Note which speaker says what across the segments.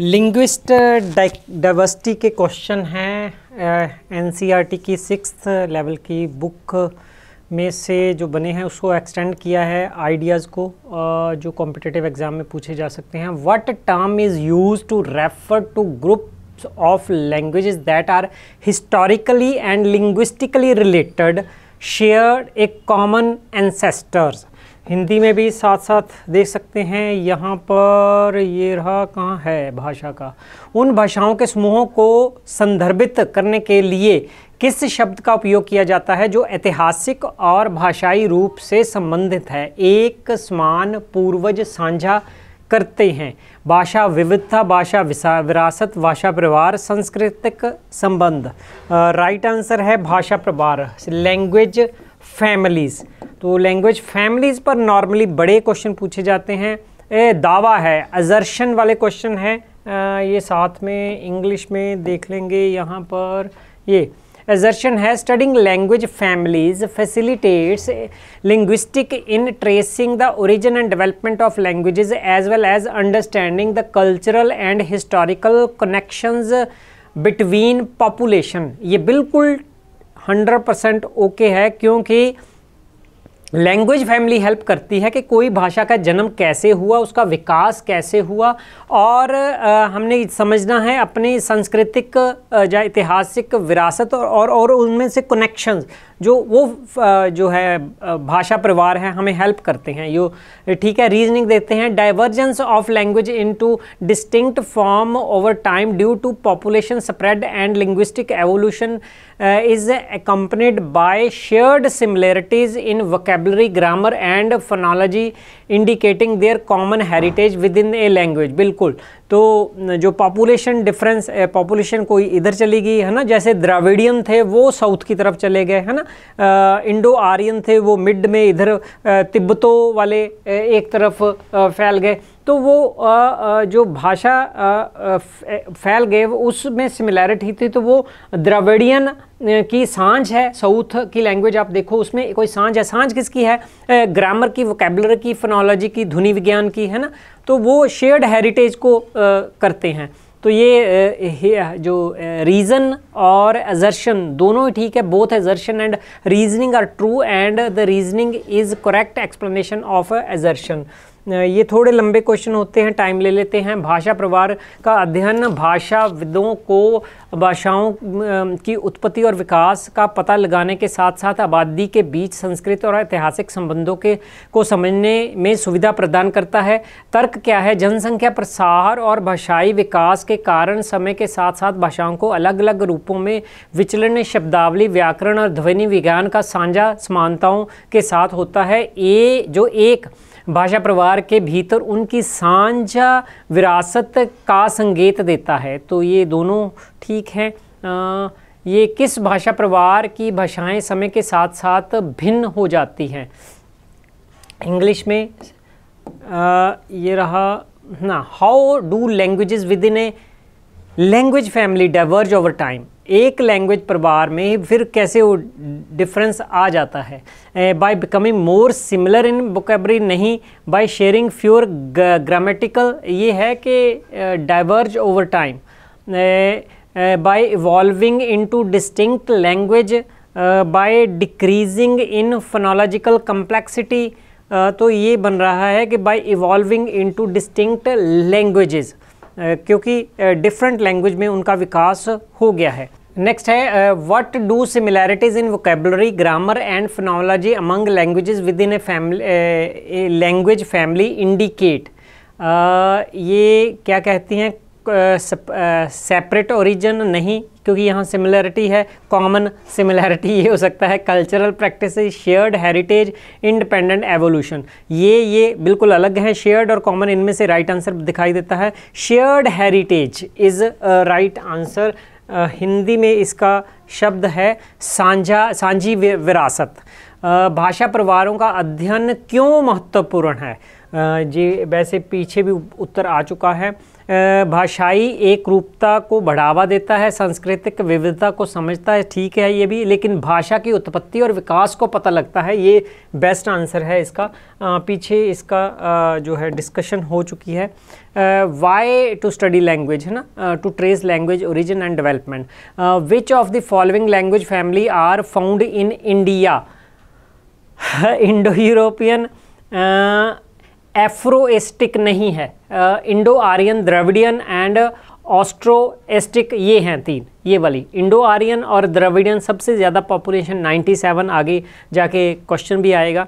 Speaker 1: Linguist diversity uh, के question हैं NCERT uh, e की सिक्स लेवल की बुक में से जो बने हैं उसको एक्सटेंड किया है आइडियाज़ को uh, जो कॉम्पिटेटिव एग्ज़ाम में पूछे जा सकते हैं what term is use to refer to groups of languages that are historically and linguistically related share a common ancestors Hindi में भी साथ साथ देख सकते हैं यहाँ पर ये रहा कहाँ है भाषा का उन भाषाओं के समूहों को संदर्भित करने के लिए किस शब्द का उपयोग किया जाता है जो ऐतिहासिक और भाषाई रूप से संबंधित है एक समान पूर्वज साझा करते हैं भाषा विविधता भाषा विरासत भाषा परिवार सांस्कृतिक संबंध राइट आंसर है भाषा परिवार लैंग्वेज फैमिलीज तो लैंग्वेज फैमिलीज पर नॉर्मली बड़े क्वेश्चन पूछे जाते हैं ए दावा है अजर्शन वाले क्वेश्चन है ये साथ में इंग्लिश में देख लेंगे यहाँ पर ये एजर्शन है studying language families facilitates linguistic in tracing the origin and development of language as well as understanding the cultural and historical connections between population ये बिल्कुल हंड्रेड परसेंट ओके है क्योंकि लैंग्वेज फैमिली हेल्प करती है कि कोई भाषा का जन्म कैसे हुआ उसका विकास कैसे हुआ और आ, हमने समझना है अपनी सांस्कृतिक या ऐतिहासिक विरासत और और, और उनमें से कनेक्शंस जो वो जो है भाषा परिवार है हमें हेल्प करते हैं यो ठीक है रीजनिंग देते हैं divergence of language into distinct form over time due to population spread and linguistic evolution is accompanied by shared similarities in vocabulary grammar and phonology indicating their common heritage with in a language बिल्कुल तो जो population difference population कोई इधर चली गई है ना जैसे द्राविडियन थे वो साउथ की तरफ चले गए है ना इंडो आर्यन थे वो मिड में इधर तिब्बतों वाले एक तरफ फैल गए तो वो जो भाषा फैल गए उसमें सिमिलैरिटी थी तो वो द्रविड़ियन की सांझ है साउथ की लैंग्वेज आप देखो उसमें कोई सांझ है सांझ किसकी है ग्रामर की वोकेबलर की फोनोलॉजी की ध्वनि विज्ञान की है ना तो वो शेयर्ड हेरिटेज को करते हैं तो ये जो रीज़न और एजर्शन दोनों ही ठीक है both assertion and reasoning are true and the reasoning is correct explanation of assertion ये थोड़े लंबे क्वेश्चन होते हैं टाइम ले लेते हैं भाषा प्रवार का अध्ययन भाषाविदों को भाषाओं की उत्पत्ति और विकास का पता लगाने के साथ साथ आबादी के बीच संस्कृत और ऐतिहासिक संबंधों के को समझने में सुविधा प्रदान करता है तर्क क्या है जनसंख्या प्रसार और भाषाई विकास के कारण समय के साथ साथ भाषाओं को अलग अलग रूपों में विचलन शब्दावली व्याकरण और ध्वनि विज्ञान का साझा समानताओं के साथ होता है ए जो एक भाषा परिवार के भीतर उनकी सांझा विरासत का संकेत देता है तो ये दोनों ठीक हैं ये किस भाषा परिवार की भाषाएं समय के साथ साथ भिन्न हो जाती हैं इंग्लिश में आ, ये रहा ना how do languages with in a language family diverge over time एक लैंग्वेज परिवार में फिर कैसे वो डिफरेंस आ जाता है by becoming more similar in vocabulary नहीं बाय शेयरिंग फ्योर ग्रामेटिकल ये है कि diverge over time by evolving into distinct language by decreasing in phonological complexity तो ये बन रहा है कि by evolving into distinct languages क्योंकि डिफरेंट लैंग्वेज में उनका विकास हो गया है नेक्स्ट है what do similarities in vocabulary grammar and phonology among languages with in a family language family indicate ये क्या कहती हैं सेपरेट ओरिजन नहीं क्योंकि यहाँ सिमिलैरिटी है कॉमन सिमिलैरिटी ये हो सकता है cultural practice shared heritage independent evolution ये ये बिल्कुल अलग हैं शेयर्ड और कॉमन इनमें से राइट right आंसर दिखाई देता है shared heritage is right answer Hindi में इसका शब्द है सांझा सांझी विरासत भाषा परिवारों का अध्ययन क्यों महत्वपूर्ण है जी वैसे पीछे भी उत्तर आ चुका है भाषाई एक रूपता को बढ़ावा देता है सांस्कृतिक विविधता को समझता है ठीक है ये भी लेकिन भाषा की उत्पत्ति और विकास को पता लगता है ये बेस्ट आंसर है इसका आ, पीछे इसका आ, जो है डिस्कशन हो चुकी है वाई टू स्टडी लैंग्वेज है ना to trace language origin and development which of the following language family are found in India Indo European Afroasiatic नहीं है Indo Aryan Dravidian and Austroasiatic ये हैं तीन ये वाली इंडो आर्यन और द्रविडियन सबसे ज़्यादा पॉपुलेशन 97 आगे जाके क्वेश्चन भी आएगा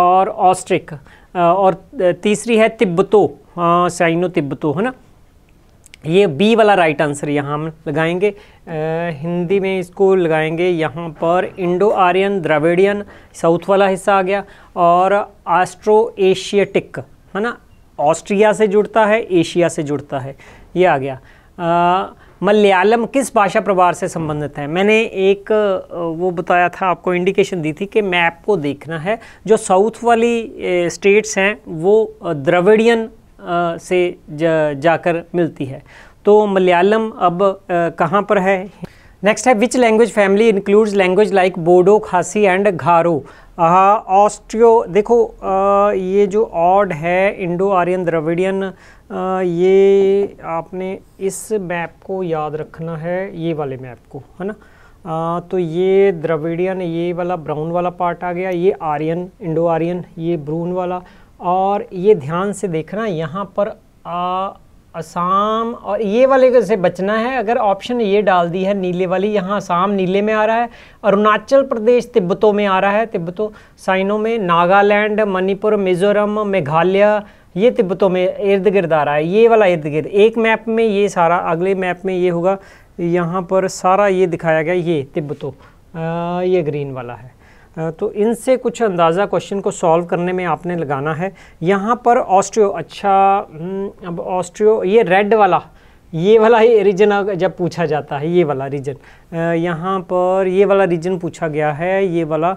Speaker 1: और ऑस्ट्रिक और तीसरी है तिब्बतो हाँ, साइनो तिब्बतो है ना ये बी वाला राइट आंसर यहाँ हम लगाएंगे आ, हिंदी में इसको लगाएंगे यहाँ पर इंडो आर्यन द्रविडियन साउथ वाला हिस्सा आ गया और आस्ट्रो एशियाटिक है ना ऑस्ट्रिया से जुड़ता है एशिया से जुड़ता है ये आ गया मलयालम किस भाषा प्रवार से संबंधित है मैंने एक वो बताया था आपको इंडिकेशन दी थी कि मैप को देखना है जो साउथ वाली स्टेट्स हैं वो द्रविडियन से जा, जाकर मिलती है तो मलयालम अब कहाँ पर है नेक्स्ट है which language family includes language like Bodo Khasi and घारो osteo देखो आ, ये जो ऑड है इंडो आर्यन द्रविडियन ये आपने इस मैप को याद रखना है ये वाले मैप को है ना आ, तो ये द्रविडियन ये वाला ब्राउन वाला पार्ट आ गया ये आर्यन इंडो आर्यन ये ब्रून वाला और ये ध्यान से देखना यहाँ पर आ, असम और ये वाले से बचना है अगर ऑप्शन ये डाल दी है नीले वाली यहाँ आसाम नीले में आ रहा है अरुणाचल प्रदेश तिब्बतों में आ रहा है तिब्बतों साइनों में नागालैंड मणिपुर मिजोरम मेघालय ये तिब्बतों में इर्द गिर्द आ रहा है ये वाला इर्द गिर्द एक मैप में ये सारा अगले मैप में ये होगा यहाँ पर सारा ये दिखाया गया ये तिब्बतों ये ग्रीन वाला है तो इनसे कुछ अंदाज़ा क्वेश्चन को सॉल्व करने में आपने लगाना है यहाँ पर ऑस्ट्रियो अच्छा हम्म, अब ऑस्ट्रियो ये रेड वाला ये वाला ही रीजन जब पूछा जाता है ये वाला रीजन यहाँ पर ये वाला रीजन पूछा गया है ये वाला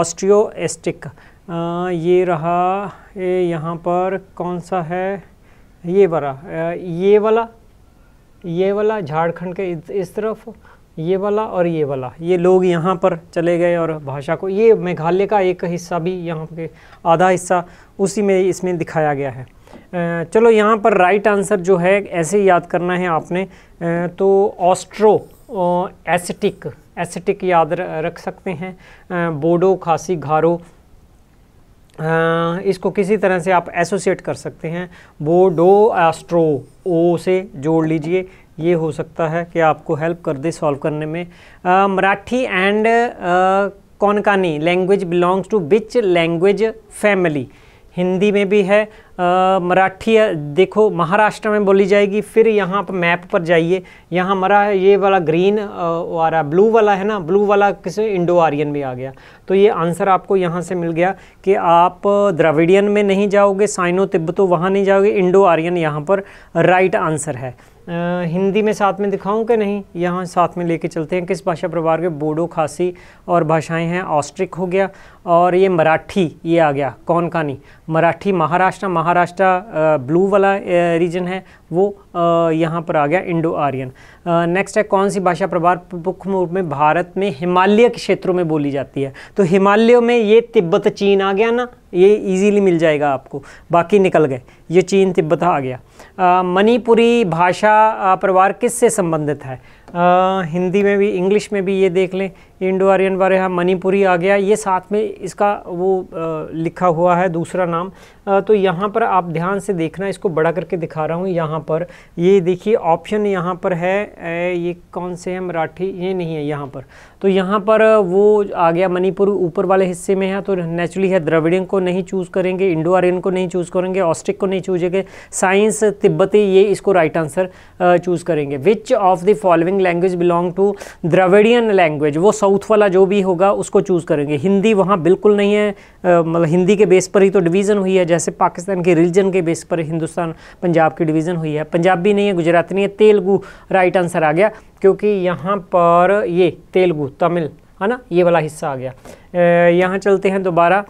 Speaker 1: ऑस्ट्रियो एस्टिक ये रहा यहाँ पर कौन सा है ये वाला ये वाला ये वाला झारखंड के इस तरफ ये वाला और ये वाला ये लोग यहाँ पर चले गए और भाषा को ये मेघालय का एक हिस्सा भी यहाँ के आधा हिस्सा उसी में इसमें दिखाया गया है चलो यहाँ पर राइट आंसर जो है ऐसे ही याद करना है आपने तो ऑस्ट्रो एसिटिक एसिटिक याद रख सकते हैं बोडो खासी घारो इसको किसी तरह से आप एसोसिएट कर सकते हैं बोडो एस्ट्रो ओ से जोड़ लीजिए ये हो सकता है कि आपको हेल्प कर दे सॉल्व करने में Marathi and Konkani language belongs to which language family Hindi में भी है मराठी देखो महाराष्ट्र में बोली जाएगी फिर यहाँ पर मैप पर जाइए यहाँ हमारा ये वाला ग्रीन आ रहा ब्लू वाला है ना ब्लू वाला किसे इंडो आर्यन भी आ गया तो ये आंसर आपको यहाँ से मिल गया कि आप द्रविडियन में नहीं जाओगे साइनो तिब्बतो वहाँ नहीं जाओगे इंडो आर्यन यहाँ पर राइट आंसर है हिंदी में साथ में दिखाऊं कि नहीं यहाँ साथ में लेके चलते हैं किस भाषा परिवार के बोडो खासी और भाषाएं हैं ऑस्ट्रिक हो गया और ये मराठी ये आ गया कौन कहानी मराठी महाराष्ट्र महाराष्ट्र ब्लू वाला रीजन है वो यहाँ पर आ गया इंडो आर्यन नेक्स्ट है कौन सी भाषा प्रभार मुख्य रूप में भारत में हिमालय के क्षेत्रों में बोली जाती है तो हिमालयों में ये तिब्बत चीन आ गया ना ये इजीली मिल जाएगा आपको बाकी निकल गए ये चीन तिब्बत आ गया मणिपुरी भाषा परिवार किस से संबंधित है आ, हिंदी में भी इंग्लिश में भी ये देख लें इंडो आर्यन वार्य मणिपुरी आ गया ये साथ में इसका वो लिखा हुआ है दूसरा नाम तो यहाँ पर आप ध्यान से देखना इसको बड़ा करके दिखा रहा हूँ यहाँ पर ये देखिए ऑप्शन यहाँ पर है ये कौन से है मराठी ये नहीं है यहाँ पर तो यहाँ पर वो आ गया मणिपुर ऊपर वाले हिस्से में है तो नेचुरली है द्रविड़ियन को नहीं चूज़ करेंगे इंडो आर्यन को नहीं चूज़ करेंगे ऑस्ट्रिक को नहीं चूजेंगे साइंस तिब्बती ये इसको राइट आंसर चूज़ करेंगे which of the following language belong to Dravidian language वो सऊ साउथ वाला जो भी होगा उसको चूज़ करेंगे हिंदी वहाँ बिल्कुल नहीं है मतलब हिंदी के बेस पर ही तो डिवीज़न हुई है जैसे पाकिस्तान के रिलीजन के बेस पर हिंदुस्तान पंजाब की डिवीज़न हुई है पंजाबी नहीं है गुजराती नहीं है तेलुगु राइट आंसर आ गया क्योंकि यहाँ पर ये तेलुगु तमिल है ना ये वाला हिस्सा आ गया यहाँ चलते हैं दोबारा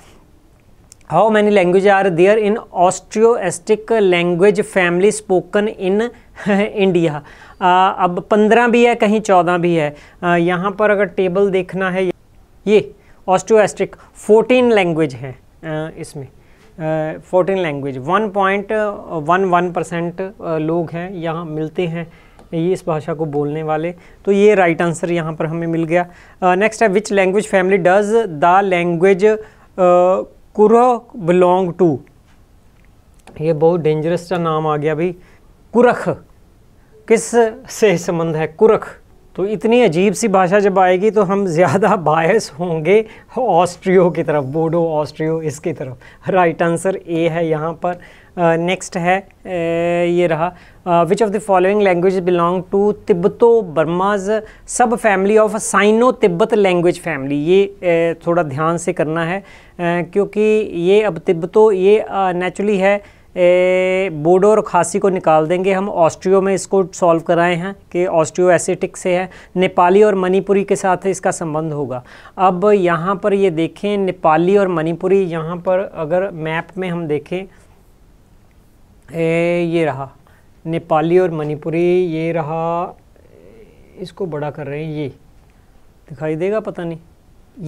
Speaker 1: how many language are there in Austro asiatic language family spoken in India ah, अब पंद्रह भी है कहीं चौदह भी है यहाँ पर अगर टेबल देखना है ये ऑस्ट्रोएस्ट्रिक फोर्टीन लैंग्वेज है आ, इसमें fourteen language one point one one percent लोग हैं यहाँ मिलते हैं ये इस भाषा को बोलने वाले तो ये राइट आंसर यहाँ पर हमें मिल गया नेक्स्ट है which language family does the language Kurukh belong to ये बहुत डेंजरस का नाम आ गया भाई कुरख किस से संबंध है कुरख तो इतनी अजीब सी भाषा जब आएगी तो हम ज़्यादा बायस होंगे ऑस्ट्रियो की तरफ बोडो ऑस्ट्रियो इसकी तरफ राइट आंसर ए है यहाँ पर नेक्स्ट है ये रहा which of the following language belong to Tibeto Burmese sub family of Sino Tibet language family ये थोड़ा ध्यान से करना है क्योंकि ये अब तिब्बतो ये नेचुरली है बोडो और खांसी को निकाल देंगे हम ऑस्ट्रियो में इसको सॉल्व कराए हैं कि ऑस्ट्रियो एसिटिक से है नेपाली और मणिपुरी के साथ इसका संबंध होगा अब यहाँ पर ये देखें नेपाली और मणिपुरी यहाँ पर अगर मैप में हम देखें ए, ये रहा नेपाली और मणिपुरी ये रहा इसको बड़ा कर रहे हैं ये दिखाई देगा पता नहीं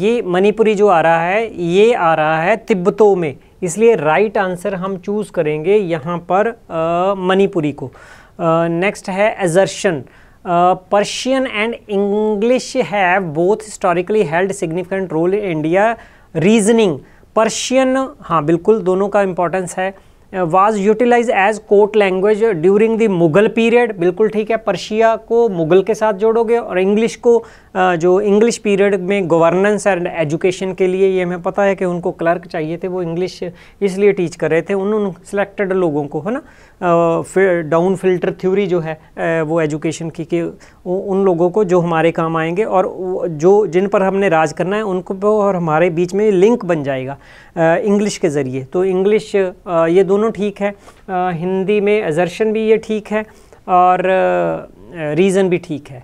Speaker 1: ये मणिपुरी जो आ रहा है ये आ रहा है तिब्बतों में इसलिए राइट आंसर हम चूज़ करेंगे यहाँ पर मणिपुरी को नेक्स्ट है assertion Persian and English have both historically held significant role in India reasoning Persian हाँ बिल्कुल दोनों का इम्पोर्टेंस है was utilize as court language during the Mughal period बिल्कुल ठीक है पर्शिया को मुगल के साथ जोड़ोगे और इंग्लिश को जो इंग्लिश पीरियड में गवर्नेंस एंड एजुकेशन के लिए ये हमें पता है कि उनको क्लर्क चाहिए थे वो इंग्लिश इसलिए टीच कर रहे थे उन उन सिलेक्टेड लोगों को है ना फिर डाउन फिल्टर थ्योरी जो है वो एजुकेशन की कि उन लोगों को जो हमारे काम आएंगे और जो जिन पर हमने राज करना है उनको और हमारे बीच में लिंक बन जाएगा इंग्लिश के ज़रिए तो इंग्लिश ये दोनों ठीक है हिंदी में एजर्शन भी ये ठीक है और रीज़न भी ठीक है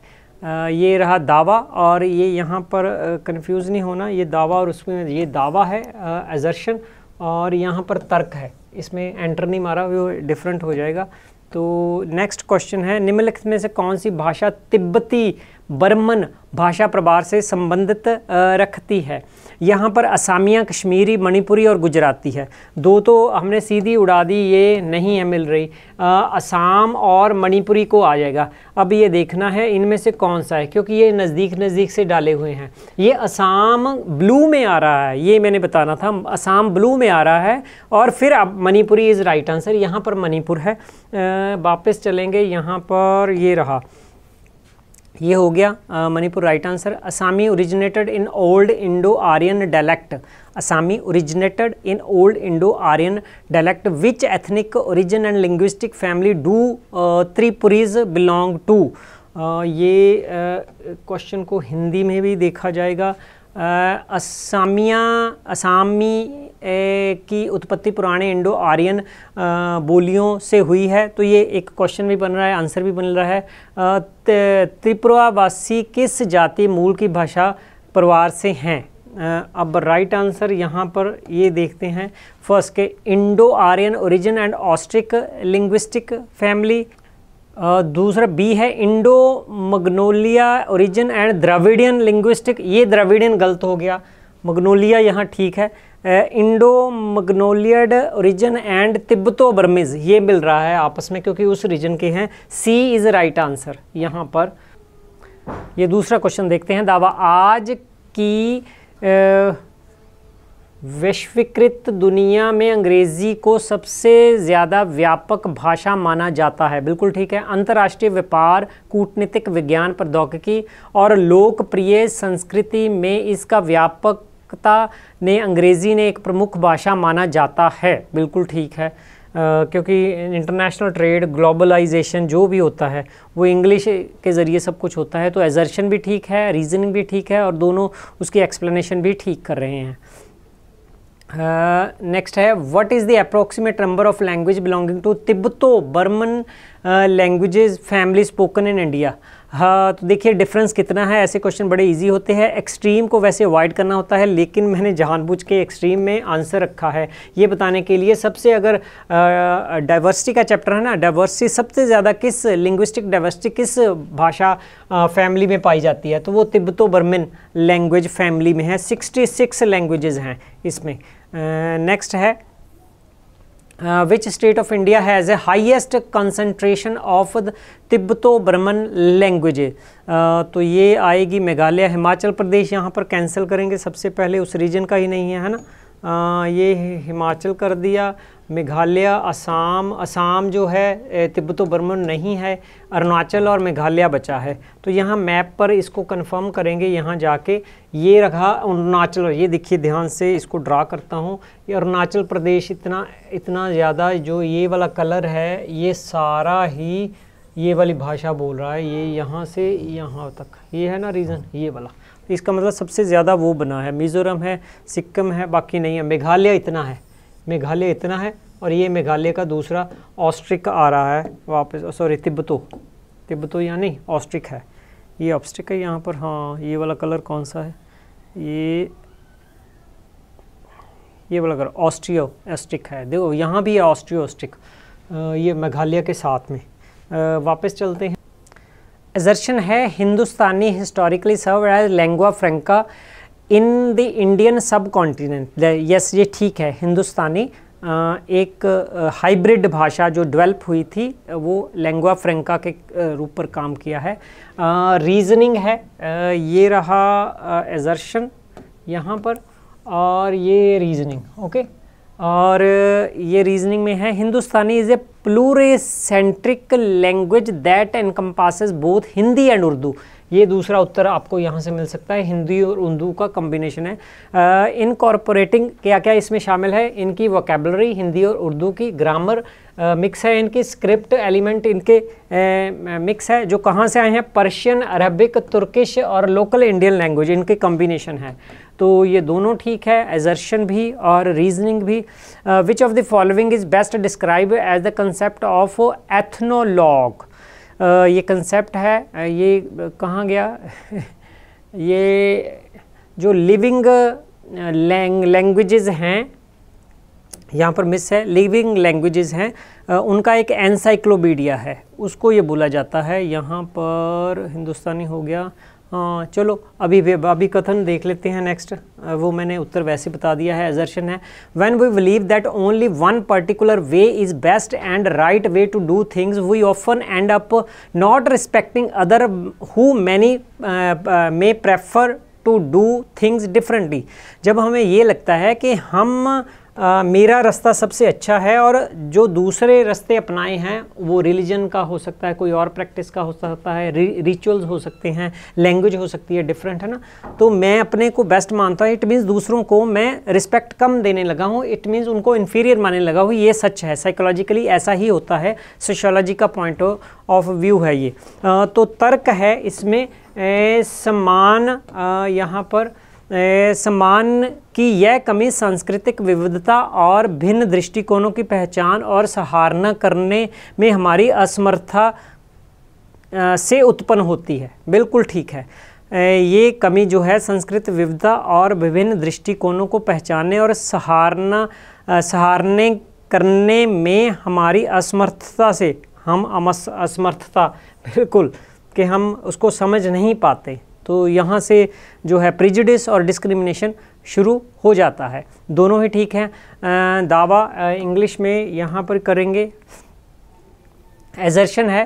Speaker 1: ये रहा दावा और ये यहाँ पर कंफ्यूज नहीं होना ये दावा और उसमें ये दावा है एजर्शन और यहाँ पर तर्क है इसमें एंटर नहीं मारा वो डिफरेंट हो जाएगा तो नेक्स्ट क्वेश्चन है निम्नलिखित में से कौन सी भाषा तिब्बती बर्मन भाषा प्रभार से संबंधित रखती है यहाँ पर असामिया कश्मीरी मणिपुरी और गुजराती है दो तो हमने सीधी उड़ा दी ये नहीं है मिल रही आ, असम और मणिपुरी को आ जाएगा अब ये देखना है इनमें से कौन सा है क्योंकि ये नज़दीक नज़दीक से डाले हुए हैं ये असम ब्लू में आ रहा है ये मैंने बताना था असम ब्लू में आ रहा है और फिर अब मणिपुरी इज़ राइट आंसर यहाँ पर मणिपुर है वापस चलेंगे यहाँ पर ये रहा ये हो गया Manipur right answer Assamese originated in old Indo Aryan dialect Assamese originated in old Indo Aryan dialect which ethnic origin and linguistic family do Tripuris belong to ये क्वेश्चन uh, को हिंदी में भी देखा जाएगा uh, असामिया असामी की उत्पत्ति पुराने इंडो आर्यन बोलियों से हुई है तो ये एक क्वेश्चन भी बन रहा है आंसर भी बन रहा है त्रिपुरावासी किस जाति मूल की भाषा परिवार से हैं अब राइट आंसर यहाँ पर ये देखते हैं फर्स्ट के Indo Aryan origin and Austric linguistic family दूसरा बी है Indo Mongolia origin and Dravidian linguistic ये द्रविडियन गलत हो गया मग्नोलिया यहाँ ठीक है Indo Mongoloid origin and Tibeto Burmese ये मिल रहा है आपस में क्योंकि उस रीजन के हैं सी इज़ राइट आंसर यहाँ पर ये दूसरा क्वेश्चन देखते हैं दावा आज की आ, विश्वकृत दुनिया में अंग्रेज़ी को सबसे ज़्यादा व्यापक भाषा माना जाता है बिल्कुल ठीक है अंतर्राष्ट्रीय व्यापार कूटनीतिक विज्ञान प्रौद्योगिकी और लोकप्रिय संस्कृति में इसका व्यापकता ने अंग्रेज़ी ने एक प्रमुख भाषा माना जाता है बिल्कुल ठीक है Uh, क्योंकि इंटरनेशनल ट्रेड ग्लोबलाइजेशन जो भी होता है वो इंग्लिश के ज़रिए सब कुछ होता है तो एजर्शन भी ठीक है रीजनिंग भी ठीक है और दोनों उसकी एक्सप्लेनेशन भी ठीक कर रहे हैं नेक्स्ट uh, है what is the approximate number of language belonging to Tibeto Burman languages family spoken in India हाँ तो देखिए डिफरेंस कितना है ऐसे क्वेश्चन बड़े इजी होते हैं एक्सट्रीम को वैसे अवॉइड करना होता है लेकिन मैंने जानबूझ के एक्सट्रीम में आंसर रखा है ये बताने के लिए सबसे अगर डाइवर्सिटी uh, का चैप्टर है ना डाइवर्सिटी सबसे ज़्यादा किस लिंग्विस्टिक डाइवर्सिटी किस भाषा फैमिली uh, में पाई जाती है तो वो तिब्बतो बर्मिन लैंग्वेज फैमिली में है सिक्सटी सिक्स हैं इसमें नेक्स्ट uh, है which state of India has a highest concentration of Tibeto Burman language तो ये आएगी मेघालय हिमाचल प्रदेश यहाँ पर कैंसिल करेंगे सबसे पहले उस रीजन का ही नहीं है है ना आ, uh, ये हिमाचल कर दिया मेघालय असम असम जो है तिब्बत बर्मन नहीं है अरुणाचल और मेघालय बचा है तो यहाँ मैप पर इसको कंफर्म करेंगे यहाँ जाके ये रखा अरुणाचल ये देखिए ध्यान से इसको ड्रा करता हूँ ये अरुणाचल प्रदेश इतना इतना ज़्यादा जो ये वाला कलर है ये सारा ही ये वाली भाषा बोल रहा है ये यहाँ से यहाँ तक ये है ना रीज़न ये वाला इसका मतलब सबसे ज़्यादा वो बना है मिज़ोरम है सिक्किम है बाकी नहीं है मेघालय इतना है मेघालय इतना है और ये मेघालय का दूसरा ऑस्ट्रिक आ रहा है वापस सॉरी तिब्बतो तिब्बतो यानी ऑस्ट्रिक है ये ऑस्ट्रिक है यहाँ पर हाँ ये वाला कलर कौन सा है ये ये वाला कलर ऑस्ट्रियो एस्टिक है देखो यहाँ भी है ऑस्ट्रियो एस्टिक ये मेघालय के साथ में आ, वापस चलते हैं एजर्शन है Hindustani historically serve as lingua franca in the Indian subcontinent yes ये ठीक है हिंदुस्तानी एक हाइब्रिड भाषा जो डेवलप हुई थी वो लैंग्वा फ्रेंका के रूप पर काम किया है रीजनिंग है ये रहा एजर्शन यहाँ पर और ये रीजनिंग ओके और ये रीजनिंग में है Hindustani is a pluricentric language that encompasses both Hindi and Urdu ये दूसरा उत्तर आपको यहाँ से मिल सकता है हिंदी और उर्दू का कम्बिनेशन है इन कॉरपोरेटिंग क्या क्या इसमें शामिल है इनकी वोकेबलरी हिंदी और उर्दू की ग्रामर मिक्स है इनकी स्क्रिप्ट एलिमेंट इनके मिक्स है जो कहाँ से आए हैं पर्शियन अरबिक तुर्किश और लोकल इंडियन लैंग्वेज इनके कम्बिनेशन है तो ये दोनों ठीक है एजर्शन भी और रीजनिंग भी which of the following is best describe as the concept of Ethnologue ये कंसेप्ट है ये कहाँ गया ये जो लिविंग लैंग लैंग्वेजेस हैं यहाँ पर मिस है लिविंग लैंग्वेजेस हैं उनका एक एनसाइक्लोपीडिया है उसको ये बोला जाता है यहाँ पर हिंदुस्तानी हो गया हाँ, चलो अभी अभी कथन देख लेते हैं नेक्स्ट वो मैंने उत्तर वैसे बता दिया है एजर्शन है when we believe that only one particular way is best and right way to do things we often end up not respecting other who many may prefer to do things differently जब हमें ये लगता है कि हम आ, मेरा रास्ता सबसे अच्छा है और जो दूसरे रास्ते अपनाए हैं वो रिलीजन का हो सकता है कोई और प्रैक्टिस का हो सकता है रि, रिचुअल्स हो सकते हैं लैंग्वेज हो सकती है डिफरेंट है ना तो मैं अपने को बेस्ट मानता हूँ इट मीन्स दूसरों को मैं रिस्पेक्ट कम देने लगा हूँ इट मीन्स उनको इन्फीरियर मानने लगा हूँ ये सच है साइकोलॉजिकली ऐसा ही होता है सोशोलॉजी का पॉइंट ऑफ व्यू है ये आ, तो तर्क है इसमें सम्मान समान यहाँ पर समान की यह कमी सांस्कृतिक विविधता और भिन्न दृष्टिकोणों की पहचान और सहारना करने में हमारी असमर्थता से उत्पन्न होती है बिल्कुल ठीक है ये कमी जो है संस्कृत विविधता और विभिन्न दृष्टिकोणों को पहचानने और सहारना सहारने करने में हमारी असमर्थता से हम असमर्थता बिल्कुल कि हम उसको समझ नहीं पाते तो यहाँ से जो है प्रिजिडिस और डिस्क्रिमिनेशन शुरू हो जाता है दोनों ही ठीक हैं दावा इंग्लिश में यहाँ पर करेंगे एजर्शन है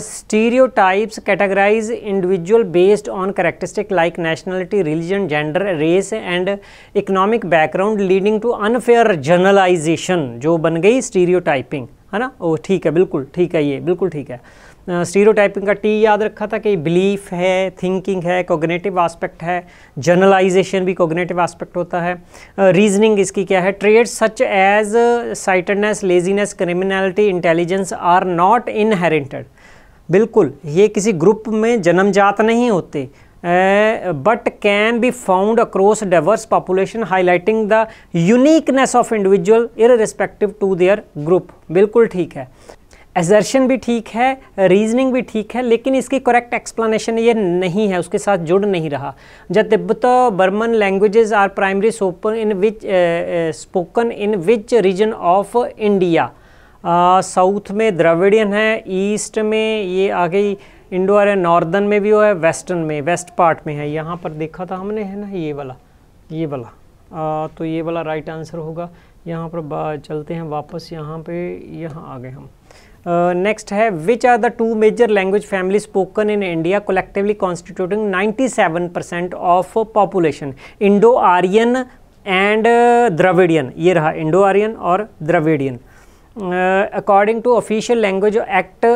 Speaker 1: stereotypes categorize individual based on characteristic like nationality religion gender race and economic background leading to unfair generalization जो बन गई स्टीरियोटाइपिंग है ना ओ ठीक है बिल्कुल ठीक है ये बिल्कुल ठीक है स्टीरो टाइपिंग का टी याद रखा था कि बिलीफ है थिंकिंग है कोगनेटिव आस्पेक्ट है जर्नलाइजेशन भी कोगनेटिव आस्पेक्ट होता है रीजनिंग uh, इसकी क्या है trait such as shyness laziness criminality intelligence are not inherited बिल्कुल ये किसी ग्रुप में जन्मजात नहीं होते but can be found across diverse population highlighting the uniqueness of individual irrespective to their group बिल्कुल ठीक है एजर्शन भी ठीक है रीजनिंग भी ठीक है लेकिन इसकी करेक्ट एक्सप्लेनेशन ये नहीं है उसके साथ जुड़ नहीं रहा ज Tibeto Burman languages are primary spoken in which spoken in which region of India south में द्रविडियन है ईस्ट में ये आ गई इंडो आर्य नॉर्दर्न में भी वो है वेस्टर्न में वेस्ट पार्ट में है यहाँ पर देखा था हमने है ना ये वाला ये वाला आ, तो ये वाला राइट आंसर होगा यहाँ पर चलते हैं वापस यहाँ पे यहाँ आ गए हम नेक्स्ट uh, है which are the two major language family spoken in India collectively constituting 97 percent of population Indo Aryan and Dravidian ये रहा इंडो आर्यन और Dravidian according to official language act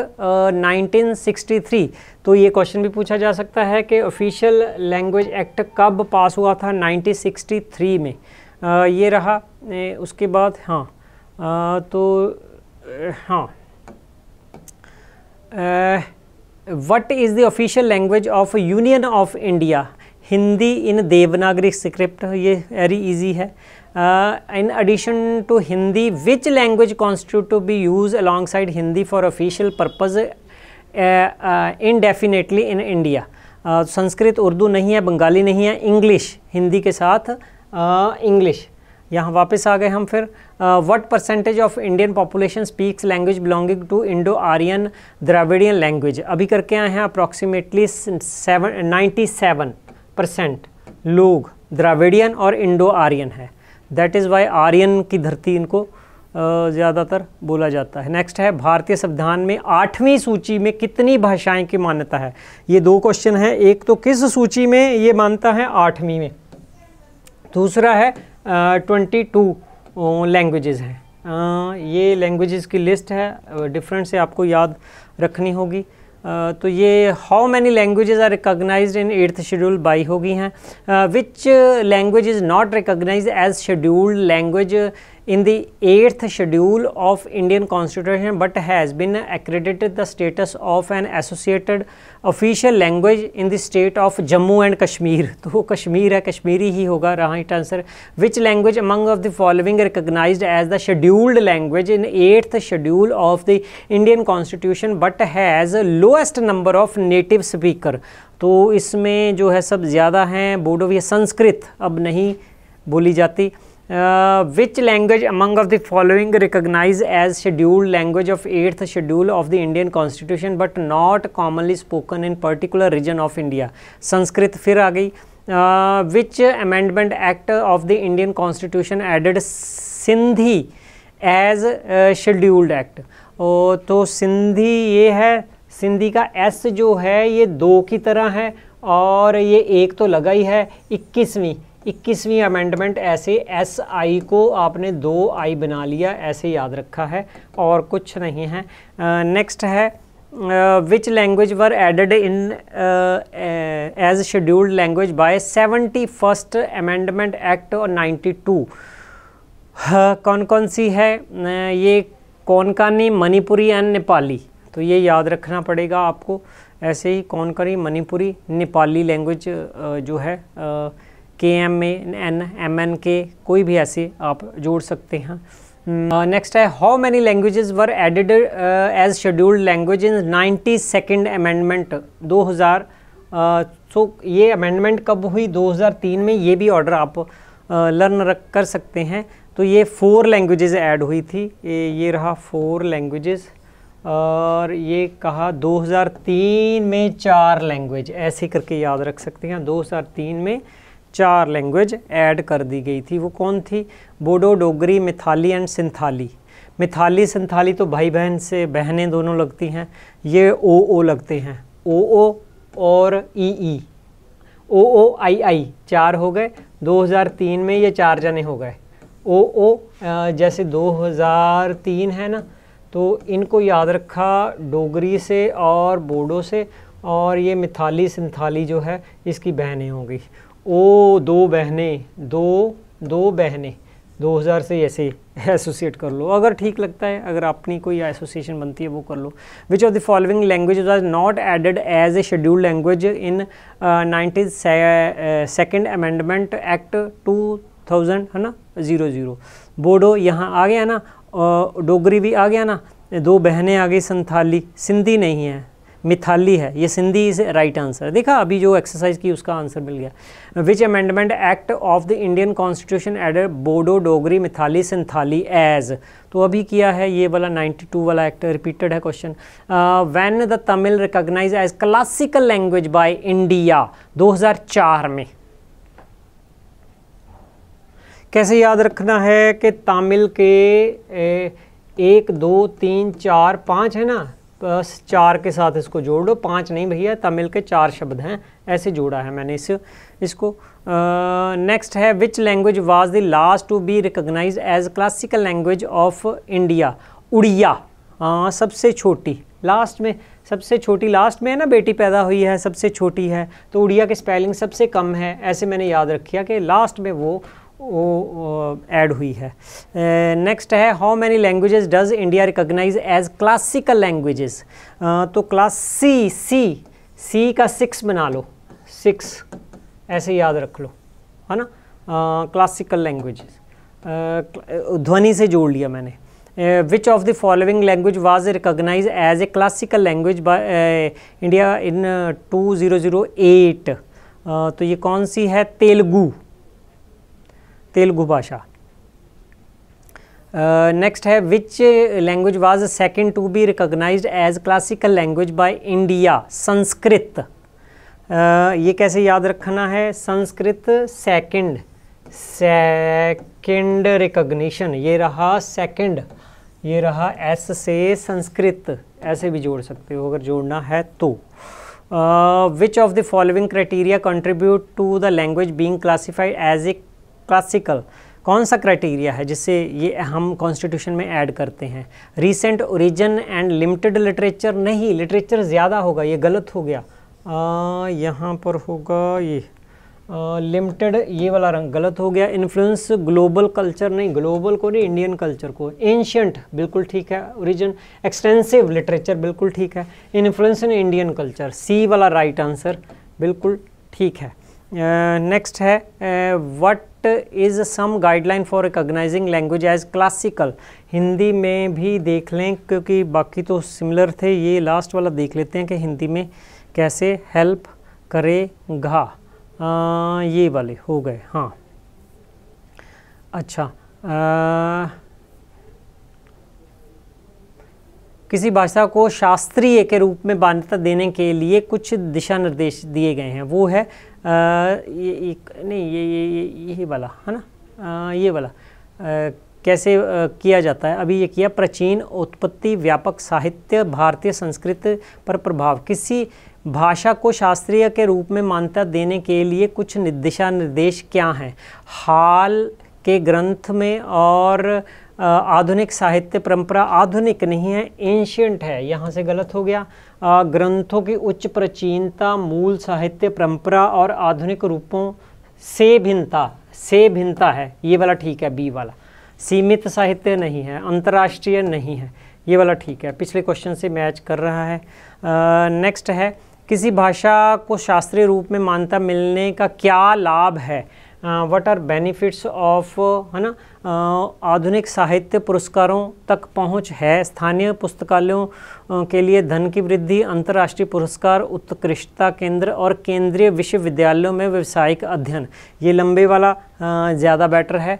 Speaker 1: 1963 तो ये क्वेश्चन भी पूछा जा सकता है कि ऑफिशियल लैंग्वेज एक्ट कब पास हुआ था 1963 में uh, ये रहा उसके बाद हाँ uh, तो uh, हाँ what is the official language of Union of India Hindi in Devanagari script ये वेरी इजी है Uh, in addition to Hindi, which language constitute to be used alongside Hindi for official purpose uh, uh, indefinitely in India? Sanskrit Urdu नहीं है बंगाली नहीं है English Hindi के साथ English यहाँ वापस आ गए हम फिर what percentage of Indian population speaks language belonging to Indo Aryan Dravidian language अभी करके आए हैं approximately seven ninety seven percent लोग द्राविडियन और इंडो आर्यन है दैट इज़ वाई आर्यन की धरती इनको ज़्यादातर बोला जाता है नेक्स्ट है भारतीय संविधान में आठवीं सूची में कितनी भाषाएं की मान्यता है ये दो क्वेश्चन है एक तो किस सूची में ये मानता है आठवीं में दूसरा है ट्वेंटी टू लैंग्वेजेस हैं ये लैंग्वेजेस की लिस्ट है डिफरेंट से आपको याद रखनी होगी तो ये how many languages are recognize in eighth schedule by होगी हैं which language is not recognize as scheduled language in the 8th schedule of Indian constitution but has been accredited the status of an associated official language in the state of Jammu and Kashmir तो वो कश्मीर है कश्मीरी ही होगा right answer which language among of the following recognized as the scheduled language in 8th schedule of the Indian constitution but has lowest number of native speaker तो इसमें जो है सब ज़्यादा हैं बोडो ये संस्कृत अब नहीं बोली जाती which language among of the following recognize as scheduled language of eighth schedule of the Indian constitution but not commonly spoken in particular region of India Sanskrit फिर आ गई which amendment act of the Indian constitution added Sindhi as scheduled act तो सिंधी ये है सिंधी का S जो है ये दो की तरह है और ये एक तो लगा ही है इक्कीसवीं इक्कीसवीं अमेंडमेंट ऐसे एस आई को आपने दो आई बना लिया ऐसे याद रखा है और कुछ नहीं है नेक्स्ट है which language were added in as scheduled language by seventy first amendment act और नाइन्टी टू कौन कौन सी है ये कौन कौनकानी मणिपुरी एंड नेपाली तो ये याद रखना पड़ेगा आपको ऐसे ही कौन कौनकानी मणिपुरी नेपाली लैंग्वेज जो है K M A N M N K कोई भी ऐसे आप जोड़ सकते हैं नेक्स्ट है how many languages were added as scheduled language in ninety second amendment दो हज़ार सो ये अमेंडमेंट कब हुई 2003 में ये भी ऑर्डर आप लर्न रख कर सकते हैं तो ये फोर लैंग्वेजेस ऐड हुई थी ये, ये रहा फोर लैंग्वेजेस और ये कहा 2003 में चार लैंग्वेज ऐसे करके याद रख सकते हैं 2003 में चार लैंग्वेज ऐड कर दी गई थी वो कौन थी बोडो डोगरी मिथाली एंड सिंथाली मिथाली सिंथाली तो भाई बहन से बहनें दोनों लगती हैं ये ओ ओ लगते हैं ओ ओ और ई ई ओ ओ आई आई चार हो गए 2003 में ये चार जने हो गए ओ ओ जैसे 2003 है ना तो इनको याद रखा डोगरी से और बोडो से और ये मिथाली सिंथाली जो है इसकी बहनें होंगी ओ दो बहनें दो दो बहनें 2000 से ऐसे एसोसिएट कर लो अगर ठीक लगता है अगर अपनी कोई एसोसिएशन बनती है वो कर लो which of the following language are not added as a scheduled language in nineteen second amendment act two thousand है ना ज़ीरो ज़ीरो बोडो यहाँ आ गया ना डोगरी भी आ गया ना दो बहनें आ गई संथाली सिंधी नहीं है मिथाली है ये सिंधी इज राइट आंसर देखा अभी जो एक्सरसाइज की उसका आंसर मिल गया which amendment act of the Indian constitution added Bodo Dogri Maithili Santhali as तो अभी किया है ये वाला 92 वाला एक्ट रिपीटेड है question when the Tamil recognize as classical language by India 2004 में कैसे याद रखना है कि तमिल के ए, एक दो तीन चार पाँच है ना बस चार के साथ इसको जोड़ लो पाँच नहीं भैया तमिल के चार शब्द हैं ऐसे जोड़ा है मैंने इस इसको नेक्स्ट है which language was the last to be recognize as classical language of India Odia हाँ सबसे छोटी लास्ट में सबसे छोटी लास्ट में है ना बेटी पैदा हुई है सबसे छोटी है तो उड़िया की स्पेलिंग सबसे कम है ऐसे मैंने याद रखिया कि लास्ट में वो वो ऐड हुई है नेक्स्ट है how many languages does India recognize as classical languages तो क्लास सी सी सी का सिक्स बना लो सिक्स ऐसे याद रख लो है ना क्लासिकल लैंग्वेजेस ध्वनि से जोड़ लिया मैंने which of the following language was recognize as a classical language by India in two zero zero eight तो ये कौन सी है तेलुगू तेलुगु भाषा नेक्स्ट uh, है which language was second to be recognize as classical language by India Sanskrit uh, ये कैसे याद रखना है संस्कृत सेकंड सेकंड रिकॉग्निशन ये रहा सेकंड ये रहा एस से संस्कृत ऐसे भी जोड़ सकते हो अगर जोड़ना है तो which of the following criteria contribute to the language being classified as a classical कौन सा क्राइटेरिया है जिसे ये हम कॉन्स्टिट्यूशन में ऐड करते हैं recent origin and limited literature नहीं लिटरेचर ज़्यादा होगा ये गलत हो गया यहाँ पर होगा ये लिमिटेड ये वाला रंग गलत हो गया इन्फ्लुएंस ग्लोबल कल्चर नहीं ग्लोबल को नहीं इंडियन कल्चर को एंशियंट बिल्कुल ठीक है ओरिजिन एक्सटेंसिव लिटरेचर बिल्कुल ठीक है influence in Indian culture C वाला राइट आंसर बिल्कुल ठीक है नेक्स्ट uh, है what is some guideline for recognizing language as classical Hindi में भी देख लें क्योंकि बाकी तो सिमिलर थे ये लास्ट वाला देख लेते हैं कि हिंदी में कैसे हेल्प करेगा uh, ये वाले हो गए हाँ अच्छा आ, uh, किसी भाषा को शास्त्रीय के रूप में मान्यता देने के लिए कुछ दिशा निर्देश दिए गए हैं वो है आ, ये, ये नहीं ये ये ये यही वाला है ना आ, ये वाला आ, कैसे आ, किया जाता है अभी ये किया प्राचीन उत्पत्ति व्यापक साहित्य भारतीय संस्कृत पर प्रभाव किसी भाषा को शास्त्रीय के रूप में मान्यता देने के लिए कुछ दिशा निर्देश क्या हैं हाल के ग्रंथ में और आधुनिक साहित्य परंपरा आधुनिक नहीं है एंशियंट है यहाँ से गलत हो गया ग्रंथों की उच्च प्राचीनता मूल साहित्य परंपरा और आधुनिक रूपों से भिन्नता से भिन्नता है ये वाला ठीक है बी वाला सीमित साहित्य नहीं है अंतर्राष्ट्रीय नहीं है ये वाला ठीक है पिछले क्वेश्चन से मैच कर रहा है नेक्स्ट है किसी भाषा को शास्त्रीय रूप में मान्यता मिलने का क्या लाभ है वट आर बेनिफिट्स ऑफ है ना आधुनिक साहित्य पुरस्कारों तक पहुंच है स्थानीय पुस्तकालयों के लिए धन की वृद्धि अंतर्राष्ट्रीय पुरस्कार उत्कृष्टता केंद्र और केंद्रीय विश्वविद्यालयों में व्यावसायिक अध्ययन ये लंबे वाला ज़्यादा बेटर है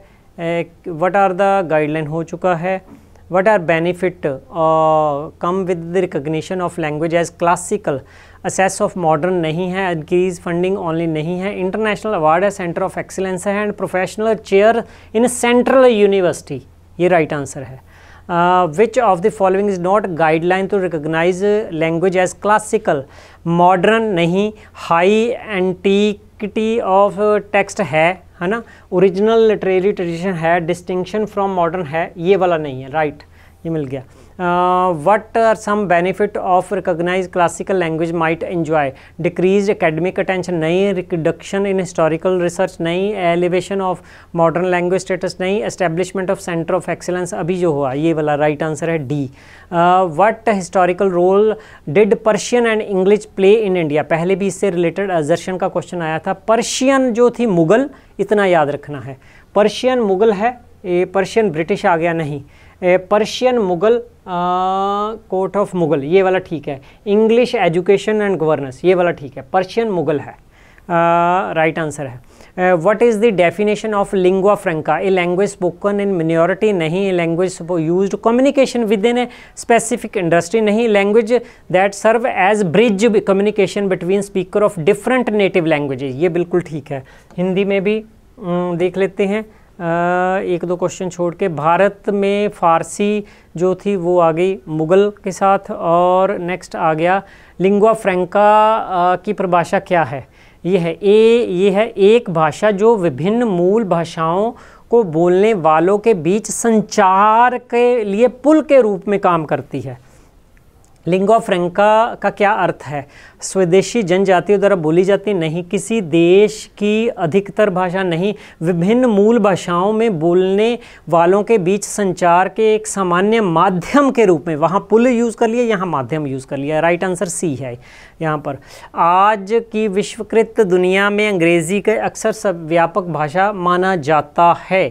Speaker 1: वट आर द गाइडलाइन हो चुका है what are benefit uh, come with the recognition of language as classical access of modern नहीं है इनक्रीज फंडिंग ओनली नहीं है इंटरनेशनल अवार्ड है सेंटर ऑफ एक्सीलेंस है and professional chair in central university ये राइट आंसर है which of the following is not guideline to recognize language as classical modern नहीं high antiquity of text है है ना ओरिजिनल लिटरेरी ट्रेडिशन है distinction from modern है ये वाला नहीं है राइट ये मिल गया what are some benefit of recognize classical language might enjoy decrease academic attention नहीं रिडक्शन इन हिस्टोरिकल रिसर्च नहीं elevation of modern language status नहीं establishment of centre of excellence अभी जो हुआ ये वाला राइट right आंसर है D what historical role did Persian and English play in India पहले भी इससे रिलेटेड दर्शन का क्वेश्चन आया था पर्शियन जो थी मुगल इतना याद रखना है पर्शियन मुगल है ये पर्शियन ब्रिटिश आ गया नहीं Persian Mughal court of Mughal ये वाला ठीक है इंग्लिश एजुकेशन एंड गवर्नेंस ये वाला ठीक है पर्शियन मुगल है राइट आंसर है what is the definition of lingua franca a language spoken in minority नहीं a language use communication with in a specific industry नहीं language that serve as bridge communication between speaker of different native languages ये बिल्कुल ठीक है हिंदी में भी देख लेते हैं एक दो क्वेश्चन छोड़ के भारत में फारसी जो थी वो आ गई मुग़ल के साथ और नेक्स्ट आ गया लिंगवा फ्रेंका की परिभाषा क्या है ये है ए ये है एक भाषा जो विभिन्न मूल भाषाओं को बोलने वालों के बीच संचार के लिए पुल के रूप में काम करती है लिंगो फ्रेंका का क्या अर्थ है स्वदेशी जनजातियों द्वारा बोली जाती नहीं किसी देश की अधिकतर भाषा नहीं विभिन्न मूल भाषाओं में बोलने वालों के बीच संचार के एक सामान्य माध्यम के रूप में वहाँ पुल यूज़ कर लिया यहाँ माध्यम यूज़ कर लिया राइट आंसर सी है यहाँ पर आज की विश्वकृत दुनिया में अंग्रेज़ी के अक्सर सब व्यापक भाषा माना जाता है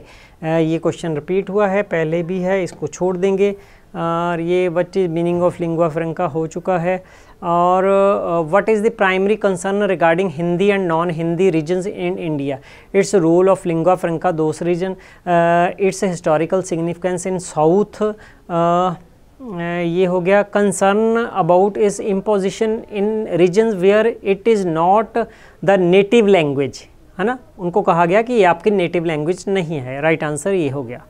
Speaker 1: ये क्वेश्चन रिपीट हुआ है पहले भी है इसको छोड़ देंगे और ये बच्चे मीनिंग ऑफ लिंगुआ फ्रेंका हो चुका है और what is the primary concern regarding Hindi and non Hindi regions in India its role of lingua franca those region its historical significance in south ये हो गया concern about is imposition in region where it is not the native language है ना उनको कहा गया कि ये आपकी नेटिव लैंग्वेज नहीं है राइट right आंसर ये हो गया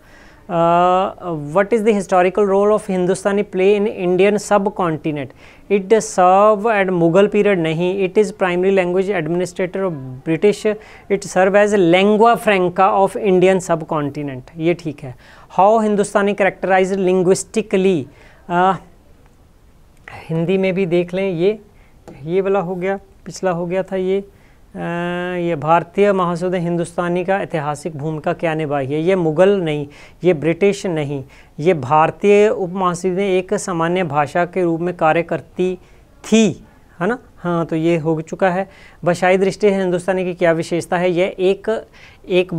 Speaker 1: what is the historical role of Hindustani play in Indian subcontinent it serve at Mughal period नहीं it is primary language administrator of British it serve as lingua franca of Indian subcontinent ये ठीक है how Hindustani characterize linguistically Hindi में भी देख लें ये ये वाला हो गया पिछला हो गया था ये ये भारतीय महासुद हिंदुस्तानी का ऐतिहासिक भूमिका क्या निभाई है ये मुग़ल नहीं ये ब्रिटिश नहीं ये भारतीय उपमहासुद एक सामान्य भाषा के रूप में कार्य करती थी है ना हाँ तो ये हो चुका है भाषाई दृष्टि से हिंदुस्तानी की क्या विशेषता है यह एक एक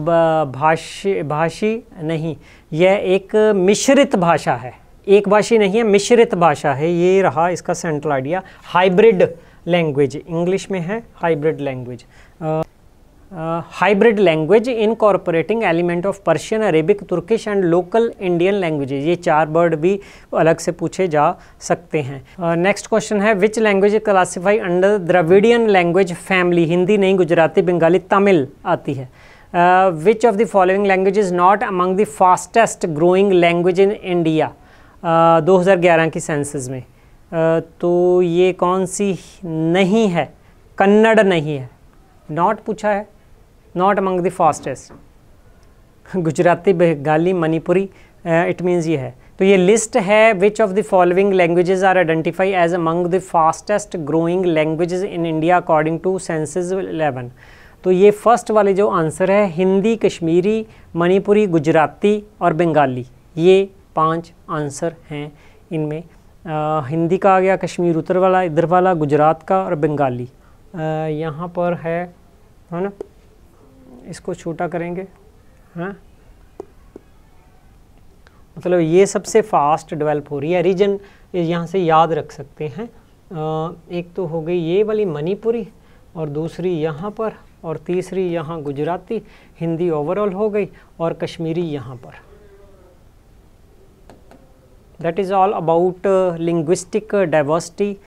Speaker 1: भाषी भाषी नहीं यह एक मिश्रित भाषा है एक भाषी नहीं है मिश्रित भाषा है ये रहा इसका central idea hybrid language English में है hybrid language hybrid language incorporating element of Persian Arabic Turkish and local Indian languages ये चार वर्ड भी अलग से पूछे जा सकते हैं नेक्स्ट uh, क्वेश्चन है which language classify under Dravidian language family Hindi नहीं गुजराती बंगाली तमिल आती है which of the following language is not among the fastest growing language in India 2011 की सेंसेस में तो ये कौन सी नहीं है कन्नड़ नहीं है नॉट पूछा है not among the fastest Gujarati Bengali Manipuri it means ये है तो ये लिस्ट है which of the following languages are identify as among the fastest growing languages in India according to census 11 तो ये फर्स्ट वाले जो आंसर है हिंदी कश्मीरी मणिपुरी गुजराती और बंगाली ये पांच आंसर हैं इनमें हिंदी का आ गया कश्मीर उत्तर वाला इधर वाला गुजरात का और बंगाली यहाँ पर है है ना इसको छोटा करेंगे हैं हाँ? मतलब ये सबसे फास्ट डेवलप हो रही है रीजन यहाँ से याद रख सकते हैं आ, एक तो हो गई ये वाली मणिपुरी और दूसरी यहाँ पर और तीसरी यहाँ गुजराती हिंदी ओवरऑल हो गई और कश्मीरी यहाँ पर that is all about uh, linguistic uh, diversity